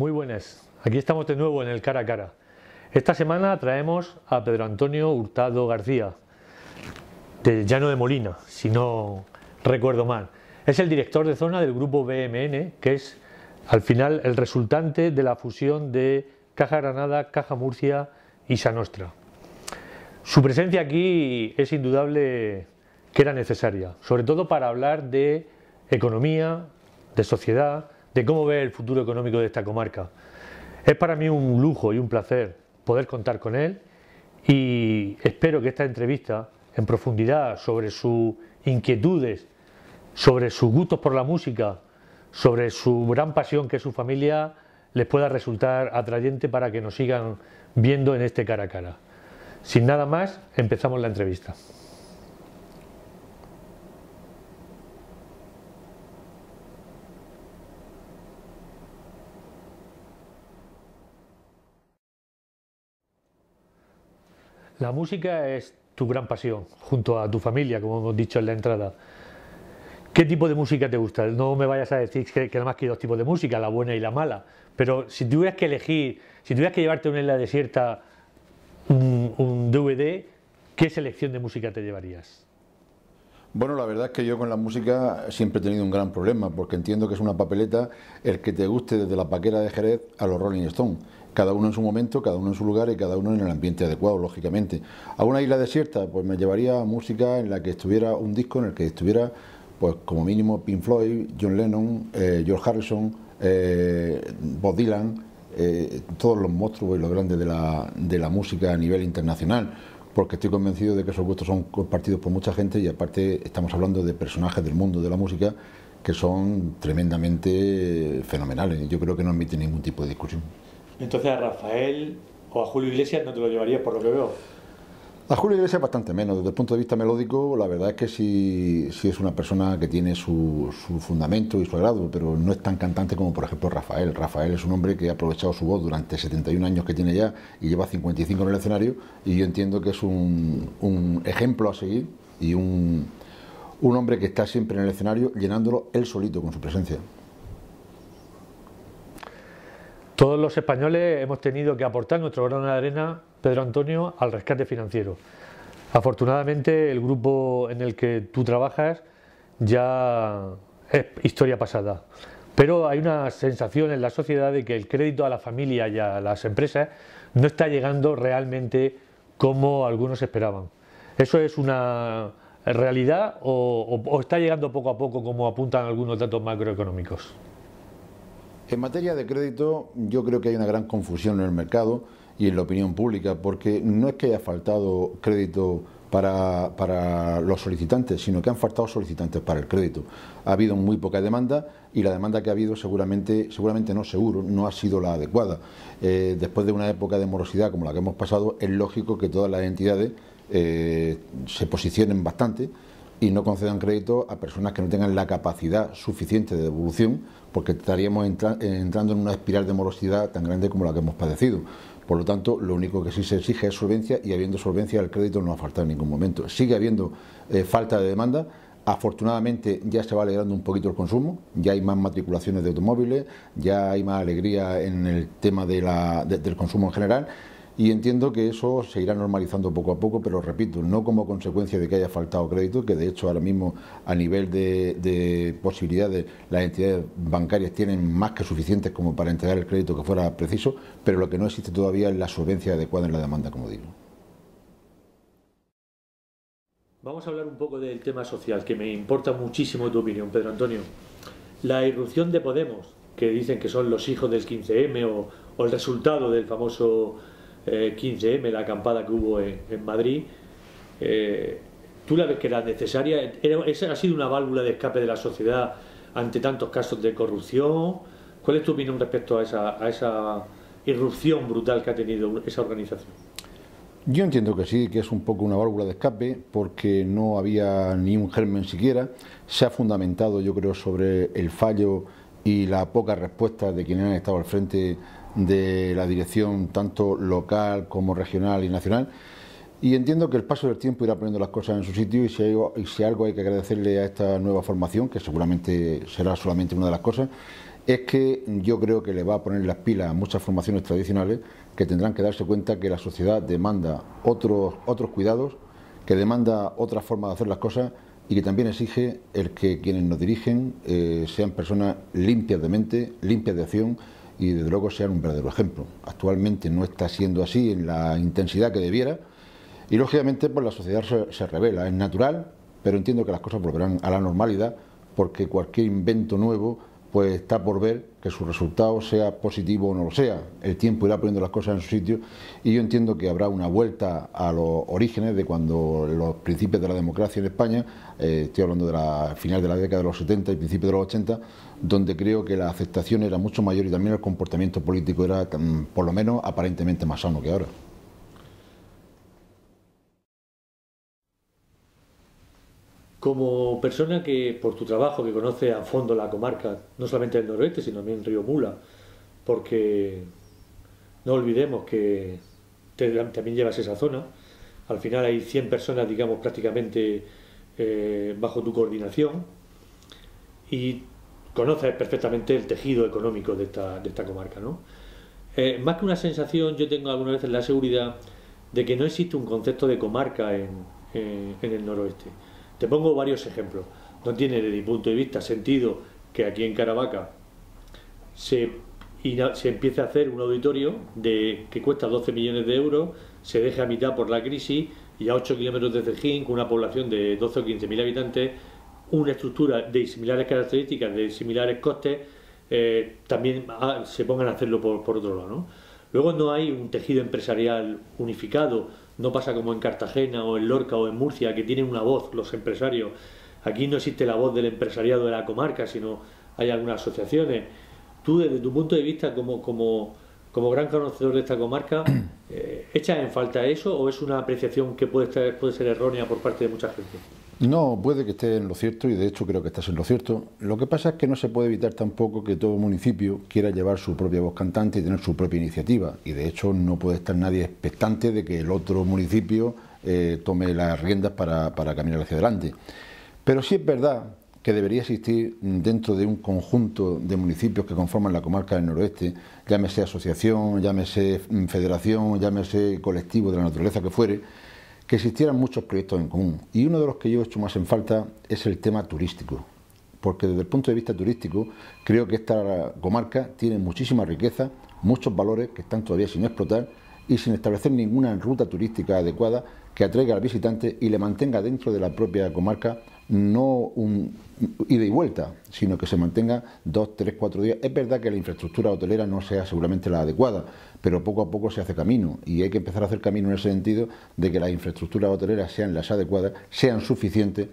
Muy buenas, aquí estamos de nuevo en el cara a cara. Esta semana traemos a Pedro Antonio Hurtado García, de Llano de Molina, si no recuerdo mal. Es el director de zona del grupo BMN, que es al final el resultante de la fusión de Caja Granada, Caja Murcia y Sanostra. Su presencia aquí es indudable que era necesaria, sobre todo para hablar de economía, de sociedad, de cómo ve el futuro económico de esta comarca. Es para mí un lujo y un placer poder contar con él y espero que esta entrevista en profundidad sobre sus inquietudes, sobre sus gustos por la música, sobre su gran pasión que es su familia, les pueda resultar atrayente para que nos sigan viendo en este cara a cara. Sin nada más, empezamos la entrevista. La música es tu gran pasión, junto a tu familia, como hemos dicho en la entrada. ¿Qué tipo de música te gusta? No me vayas a decir que, que nada más que dos tipos de música, la buena y la mala. Pero si tuvieras que elegir, si tuvieras que llevarte a una isla desierta mm, un DVD, ¿qué selección de música te llevarías? Bueno, la verdad es que yo con la música siempre he tenido un gran problema, porque entiendo que es una papeleta el que te guste desde la paquera de Jerez a los Rolling Stones. Cada uno en su momento, cada uno en su lugar y cada uno en el ambiente adecuado, lógicamente. A una isla desierta, pues me llevaría música en la que estuviera un disco en el que estuviera, pues como mínimo, Pink Floyd, John Lennon, eh, George Harrison, eh, Bob Dylan, eh, todos los monstruos y los grandes de la, de la música a nivel internacional porque estoy convencido de que esos gustos son compartidos por mucha gente y aparte estamos hablando de personajes del mundo de la música que son tremendamente fenomenales. y Yo creo que no admite ningún tipo de discusión. Entonces a Rafael o a Julio Iglesias no te lo llevarías por lo que veo. A Julio Iglesias bastante menos, desde el punto de vista melódico, la verdad es que sí, es una persona que tiene su, fundamento y su agrado, pero no es tan cantante como por ejemplo Rafael. Rafael es un hombre que ha aprovechado su voz durante 71 años que tiene ya y lleva 55 en el escenario y yo entiendo que es un, ejemplo a seguir y un, un hombre que está siempre en el escenario llenándolo él solito con su presencia. Todos los españoles hemos tenido que aportar nuestro grano de arena, Pedro Antonio, al rescate financiero. Afortunadamente el grupo en el que tú trabajas ya es historia pasada. Pero hay una sensación en la sociedad de que el crédito a la familia y a las empresas no está llegando realmente como algunos esperaban. ¿Eso es una realidad o, o está llegando poco a poco como apuntan algunos datos macroeconómicos? En materia de crédito, yo creo que hay una gran confusión en el mercado y en la opinión pública, porque no es que haya faltado crédito para, los solicitantes, sino que han faltado solicitantes para el crédito. Ha habido muy poca demanda y la demanda que ha habido seguramente, seguramente no seguro, no ha sido la adecuada. Eh, después de una época de morosidad como la que hemos pasado, es lógico que todas las entidades eh, se posicionen bastante y no concedan crédito a personas que no tengan la capacidad suficiente de devolución, porque estaríamos entrando en una espiral de morosidad tan grande como la que hemos padecido. Por lo tanto, lo único que sí se exige es solvencia y habiendo solvencia el crédito no ha faltado en ningún momento. Sigue habiendo eh, falta de demanda. Afortunadamente ya se va alegrando un poquito el consumo, ya hay más matriculaciones de automóviles, ya hay más alegría en el tema del consumo en general y entiendo que eso se irá normalizando poco a poco, pero repito, no como consecuencia de que haya faltado crédito, que de hecho ahora mismo a nivel de, posibilidades las entidades bancarias tienen más que suficientes como para entregar el crédito que fuera preciso, pero lo que no existe todavía es la solvencia adecuada en la demanda, como digo. Vamos a hablar un poco del tema social, que me importa muchísimo tu opinión, Pedro Antonio. La irrupción de Podemos, que dicen que son los hijos del 15M o el resultado del famoso 15M, la acampada que hubo en, Madrid, eh, ¿tú la ves que era necesaria? ¿Esa ha sido una válvula de escape de la sociedad ante tantos casos de corrupción? ¿Cuál es tu opinión respecto a esa, a esa irrupción brutal que ha tenido esa organización? Yo entiendo que sí, que es un poco una válvula de escape, porque no había ni un germen siquiera. Se ha fundamentado, yo creo, sobre el fallo y la poca respuesta de quienes han estado al frente de la dirección tanto local como regional y nacional. Y entiendo que el paso del tiempo irá poniendo las cosas en su sitio y si, algo hay que agradecerle a esta nueva formación, que seguramente será solamente una de las cosas, es que yo creo que le va a poner las pilas a muchas formaciones tradicionales que tendrán que darse cuenta que la sociedad demanda otros, otros cuidados, que demanda otras forma de hacer las cosas y que también exige el que quienes nos dirigen eh, sean personas limpias de mente, limpias de acción, y de luego sean un verdadero ejemplo. Actualmente no está siendo así en la intensidad que debiera y lógicamente pues la sociedad se revela, es natural, pero entiendo que las cosas volverán a la normalidad porque cualquier invento nuevo pues está por ver que su resultado sea positivo o no lo sea. El tiempo irá poniendo las cosas en su sitio y yo entiendo que habrá una vuelta a los orígenes de cuando los principios de la democracia en España, eh, estoy hablando de la final de la década de los 70 y principios de los 80, donde creo que la aceptación era mucho mayor y también el comportamiento político era mm, por lo menos aparentemente más sano que ahora. Como persona que, por tu trabajo, que conoce a fondo la comarca, no solamente del noroeste, sino también Río Mula, porque no olvidemos que también llevas esa zona, al final hay 100 personas, digamos, prácticamente eh, bajo tu coordinación y conoces perfectamente el tejido económico de esta, comarca, ¿no? Eh, más que una sensación, yo tengo algunas veces la seguridad de que no existe un concepto de comarca en eh, el noroeste te pongo varios ejemplos. No tiene, desde mi punto de vista, sentido que aquí en Caravaca se, empiece a hacer un auditorio de que cuesta 12 millones de euros, se deje a mitad por la crisis y a 8 kilómetros de Cejín, con una población de 12 o 15 mil habitantes, una estructura de similares características, de similares costes, eh, también se pongan a hacerlo por, otro lado. Luego no hay un tejido empresarial unificado no pasa como en Cartagena o en Lorca o en Murcia, que tienen una voz los empresarios. Aquí no existe la voz del empresariado de la comarca, sino hay algunas asociaciones. Tú, desde tu punto de vista, como, como gran conocedor de esta comarca, eh, ¿Echa en falta eso o es una apreciación que puede, estar, puede ser errónea por parte de mucha gente? No, puede que esté en lo cierto y de hecho creo que estás en lo cierto. Lo que pasa es que no se puede evitar tampoco que todo municipio quiera llevar su propia voz cantante y tener su propia iniciativa. Y de hecho no puede estar nadie expectante de que el otro municipio eh, tome las riendas para, para caminar hacia adelante. Pero sí es verdad que debería existir dentro de un conjunto de municipios que conforman la comarca del noroeste, llámese asociación, llámese mm, federación, llámese colectivo de la naturaleza que fuere, que existieran muchos proyectos en común. Y uno de los que yo he hecho más en falta es el tema turístico, porque desde el punto de vista turístico creo que esta comarca tiene muchísima riqueza, muchos valores que están todavía sin explotar y sin establecer ninguna ruta turística adecuada que atraiga al visitante y le mantenga dentro de la propia comarca no un ida y vuelta, sino que se mantenga dos, tres, cuatro días. Es verdad que la infraestructura hotelera no sea seguramente la adecuada, pero poco a poco se hace camino y hay que empezar a hacer camino en ese sentido de que las infraestructuras hoteleras sean las adecuadas, sean suficientes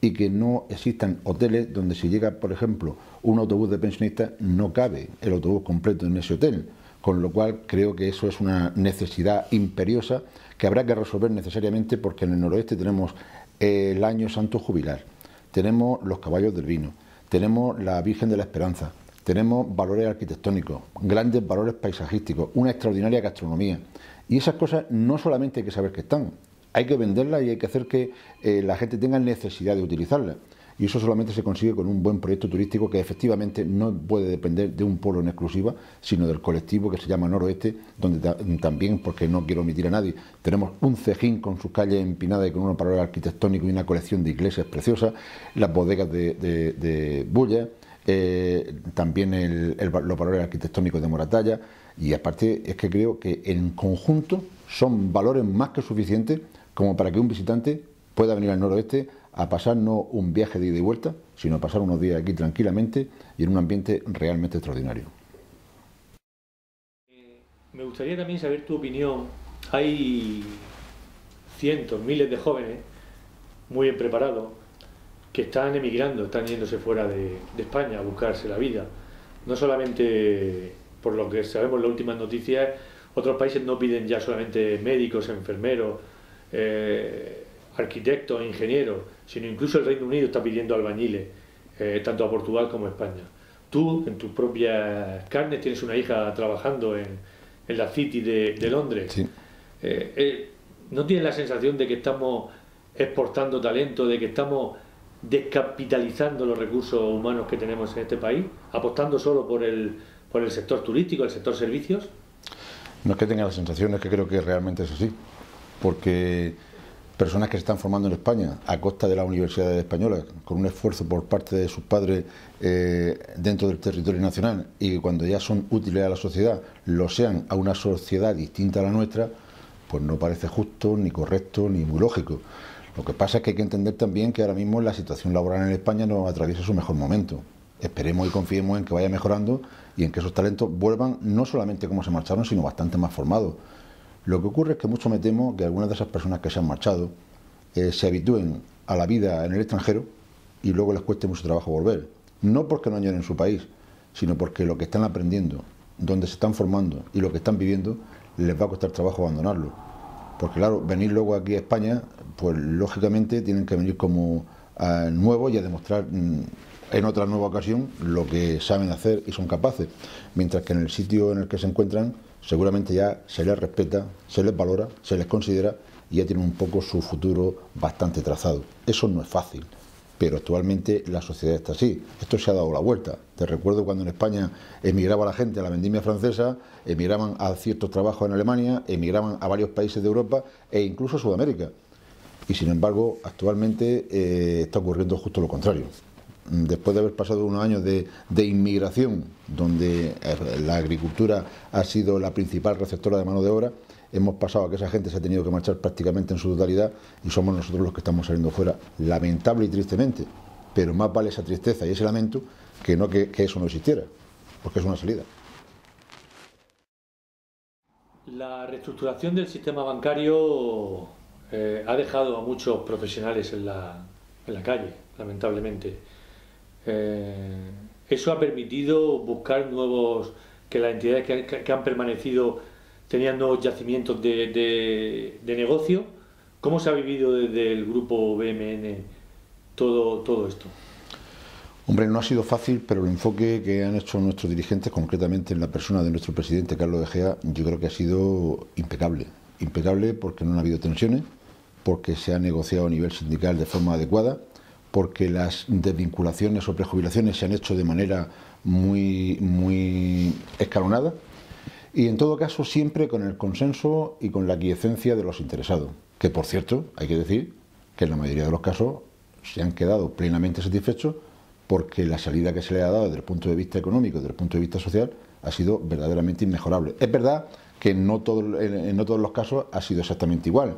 y que no existan hoteles donde si llega, por ejemplo, un autobús de pensionistas, no cabe el autobús completo en ese hotel. Con lo cual creo que eso es una necesidad imperiosa que habrá que resolver necesariamente porque en el noroeste tenemos el año santo jubilar, tenemos los caballos del vino, tenemos la Virgen de la Esperanza, tenemos valores arquitectónicos, grandes valores paisajísticos, una extraordinaria gastronomía. Y esas cosas no solamente hay que saber que están, hay que venderlas y hay que hacer que eh, la gente tenga necesidad de utilizarlas y eso solamente se consigue con un buen proyecto turístico que efectivamente no puede depender de un pueblo en exclusiva, sino del colectivo que se llama Noroeste, donde también, porque no quiero omitir a nadie, tenemos un cejín con sus calles empinadas y con unos valores arquitectónicos... y una colección de iglesias preciosas, las bodegas de, Bulla, eh, también los valores arquitectónicos de Moratalla, y aparte es que creo que en conjunto son valores más que suficientes como para que un visitante pueda venir al noroeste a pasar no un viaje de ida y vuelta, sino a pasar unos días aquí tranquilamente y en un ambiente realmente extraordinario. Eh, me gustaría también saber tu opinión. Hay cientos, miles de jóvenes muy bien preparados que están emigrando, están yéndose fuera de, España a buscarse la vida. No solamente por lo que sabemos las últimas noticias, otros países no piden ya solamente médicos, enfermeros, eh, arquitectos, ingenieros, sino incluso el Reino Unido está pidiendo albañiles, eh, tanto a Portugal como a España. Tú, en tus propias carnes, tienes una hija trabajando en, en la City de, Londres. Eh, eh, ¿No tienes la sensación de que estamos exportando talento, de que estamos descapitalizando los recursos humanos que tenemos en este país, apostando solo por el, por el sector turístico, el sector servicios? No es que tenga la sensación, es que creo que realmente es así. Porque personas que se están formando en España a costa de las universidades españolas, con un esfuerzo por parte de sus padres eh, dentro del territorio nacional y que cuando ya son útiles a la sociedad lo sean a una sociedad distinta a la nuestra, pues no parece justo, ni correcto, ni muy lógico. Lo que pasa es que hay que entender también que ahora mismo la situación laboral en España no atraviesa su mejor momento. Esperemos y confiemos en que vaya mejorando y en que esos talentos vuelvan no solamente como se marcharon, sino bastante más formados. Lo que ocurre es que mucho me temo que algunas de esas personas que se han marchado eh, se habitúen a la vida en el extranjero y luego les cueste mucho trabajo volver. No porque no añaden su país, sino porque lo que están aprendiendo, donde se están formando y lo que están viviendo, les va a costar trabajo abandonarlo. Porque claro, venir luego aquí a España, pues lógicamente tienen que venir como eh, nuevos y a demostrar mm, en otra nueva ocasión lo que saben hacer y son capaces, mientras que en el sitio en el que se encuentran seguramente ya se les respeta, se les valora, se les considera y ya tienen un poco su futuro bastante trazado. Eso no es fácil, pero actualmente la sociedad está así. Esto se ha dado la vuelta. Te recuerdo cuando en España emigraba la gente a la vendimia francesa, emigraban a ciertos trabajos en Alemania, emigraban a varios países de Europa e incluso a Sudamérica. Y sin embargo, actualmente eh, está ocurriendo justo lo contrario después de haber pasado unos años de, inmigración, donde la agricultura ha sido la principal receptora de mano de obra, hemos pasado a que esa gente se ha tenido que marchar prácticamente en su totalidad y somos nosotros los que estamos saliendo fuera, lamentable y tristemente, pero más vale esa tristeza y ese lamento que, no, que, eso no existiera, porque es una salida. La reestructuración del sistema bancario eh, ha dejado a muchos profesionales en la calle, lamentablemente. Eh, eso ha permitido buscar nuevos, que las entidades que han, permanecido tenían nuevos yacimientos de, negocio. ¿Cómo se ha vivido desde el grupo BMN todo, todo esto? Hombre, no ha sido fácil, pero el enfoque que han hecho nuestros dirigentes, concretamente en la persona de nuestro presidente Carlos Egea, yo creo que ha sido impecable. Impecable porque no han habido tensiones, porque se ha negociado a nivel sindical de forma adecuada porque las desvinculaciones o prejubilaciones se han hecho de manera muy, muy escalonada y en todo caso siempre con el consenso y con la quiescencia de los interesados, que por cierto hay que decir que en la mayoría de los casos se han quedado plenamente satisfechos porque la salida que se le ha dado desde el punto de vista económico, desde el punto de vista social, ha sido verdaderamente inmejorable. Es verdad que en no todos los casos ha sido exactamente igual.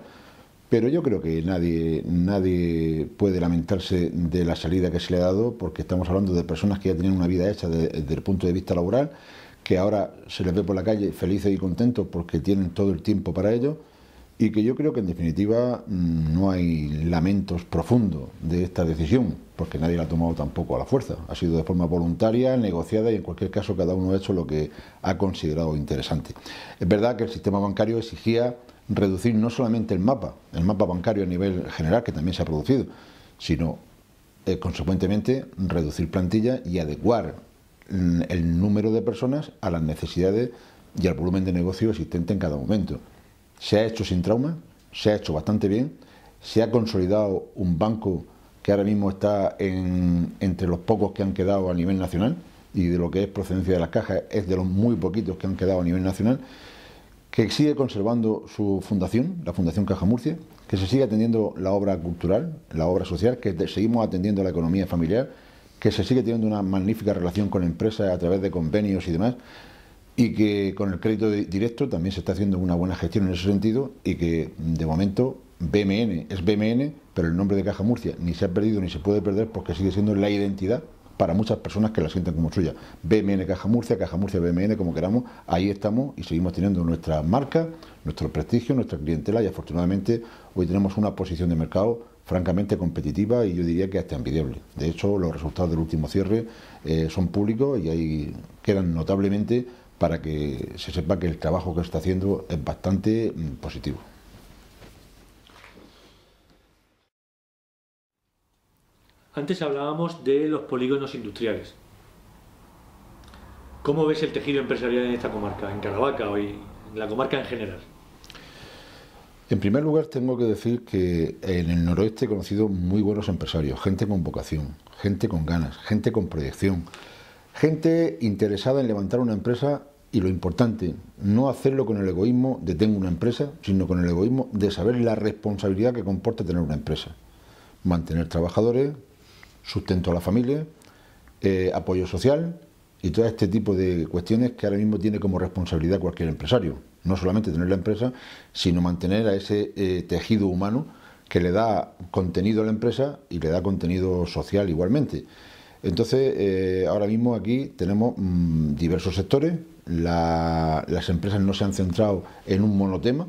Pero yo creo que nadie, nadie puede lamentarse de la salida que se le ha dado, porque estamos hablando de personas que ya tenían una vida hecha desde el punto de vista laboral, que ahora se les ve por la calle felices y contentos porque tienen todo el tiempo para ello, y que yo creo que en definitiva mm, no hay lamentos profundos de esta decisión, porque nadie la ha tomado tampoco a la fuerza, ha sido de forma voluntaria, negociada y en cualquier caso cada uno ha hecho lo que ha considerado interesante. Es verdad que el sistema bancario exigía reducir no solamente el mapa, el mapa bancario a nivel general, que también se ha producido, sino eh, consecuentemente reducir plantilla y adecuar el número de personas a las necesidades y al volumen de negocio existente en cada momento. Se ha hecho sin trauma, se ha hecho bastante bien, se ha consolidado un banco que ahora mismo está en, entre los pocos que han quedado a nivel nacional y de lo que es procedencia de las cajas es de los muy poquitos que han quedado a nivel nacional que sigue conservando su fundación, la Fundación Caja Murcia, que se sigue atendiendo la obra cultural, la obra social, que seguimos atendiendo la economía familiar, que se sigue teniendo una magnífica relación con la empresa a través de convenios y demás, y que con el crédito directo también se está haciendo una buena gestión en ese sentido y que de momento BMN es BMN, pero el nombre de Caja Murcia ni se ha perdido ni se puede perder porque sigue siendo la identidad para muchas personas que la sienten como suya. BMN Caja Murcia, Caja Murcia BMN, como queramos, ahí estamos y seguimos teniendo nuestra marca, nuestro prestigio, nuestra clientela y afortunadamente hoy tenemos una posición de mercado francamente competitiva y yo diría que hasta envidiable. De hecho, los resultados del último cierre eh, son públicos y ahí quedan notablemente para que se sepa que el trabajo que se está haciendo es bastante mm, positivo. Antes hablábamos de los polígonos industriales. ¿Cómo ves el tejido empresarial en esta comarca, en Caravaca o en la comarca en general? En primer lugar, tengo que decir que en el noroeste he conocido muy buenos empresarios, gente con vocación, gente con ganas, gente con proyección, gente interesada en levantar una empresa y lo importante, no hacerlo con el egoísmo de tener una empresa, sino con el egoísmo de saber la responsabilidad que comporta tener una empresa. Mantener trabajadores, sustento a la familia, eh, apoyo social y todo este tipo de cuestiones que ahora mismo tiene como responsabilidad cualquier empresario. No solamente tener la empresa, sino mantener a ese eh, tejido humano que le da contenido a la empresa y le da contenido social igualmente. Entonces, eh, ahora mismo aquí tenemos mm, diversos sectores, las empresas no se han centrado en un monotema,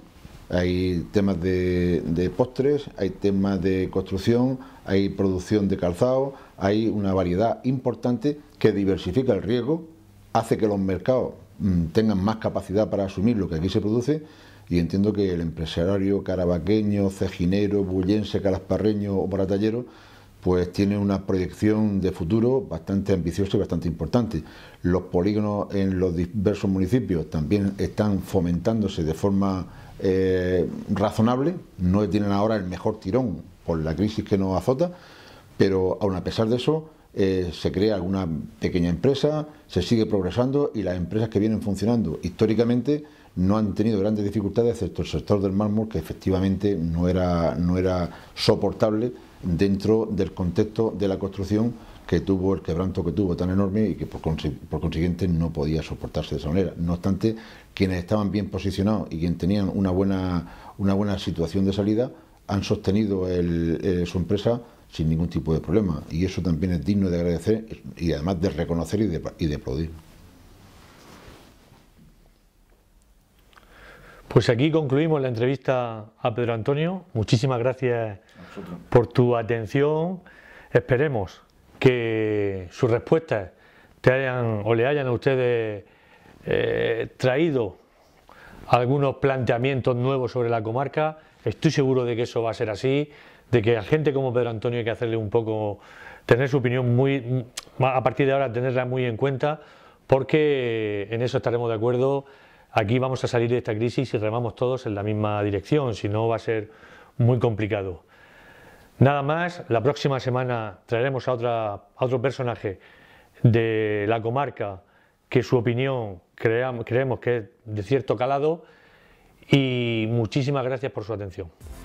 hay temas de, postres, hay temas de construcción, hay producción de calzado, hay una variedad importante que diversifica el riesgo, hace que los mercados mm, tengan más capacidad para asumir lo que aquí se produce y entiendo que el empresario carabaqueño, cejinero, bullense, calasparreño o baratallero... pues tiene una proyección de futuro bastante ambiciosa y bastante importante. Los polígonos en los diversos municipios también están fomentándose de forma eh, razonable, no tienen ahora el mejor tirón por la crisis que nos azota, pero aún a pesar de eso eh, se crea alguna pequeña empresa, se sigue progresando y las empresas que vienen funcionando históricamente no han tenido grandes dificultades, excepto el sector del mármol, que efectivamente no era, no era soportable dentro del contexto de la construcción que tuvo el quebranto que tuvo tan enorme y que por, por consiguiente no podía soportarse de esa manera. No obstante, quienes estaban bien posicionados y quienes tenían una buena, una buena situación de salida han sostenido eh, su empresa sin ningún tipo de problema. Y eso también es digno de agradecer y además de reconocer y de, y de aplaudir. Pues aquí concluimos la entrevista a Pedro Antonio. Muchísimas gracias por tu atención. Esperemos que sus respuestas te hayan o le hayan a ustedes eh, traído algunos planteamientos nuevos sobre la comarca. Estoy seguro de que eso va a ser así, de que a gente como Pedro Antonio hay que hacerle un poco, tener su opinión muy, mm, a partir de ahora tenerla muy en cuenta, porque en eso estaremos de acuerdo. Aquí vamos a salir de esta crisis y remamos todos en la misma dirección, si no va a ser muy complicado. Nada más, la próxima semana traeremos a, otra, a otro personaje de la comarca que su opinión creemos que es de cierto calado y muchísimas gracias por su atención.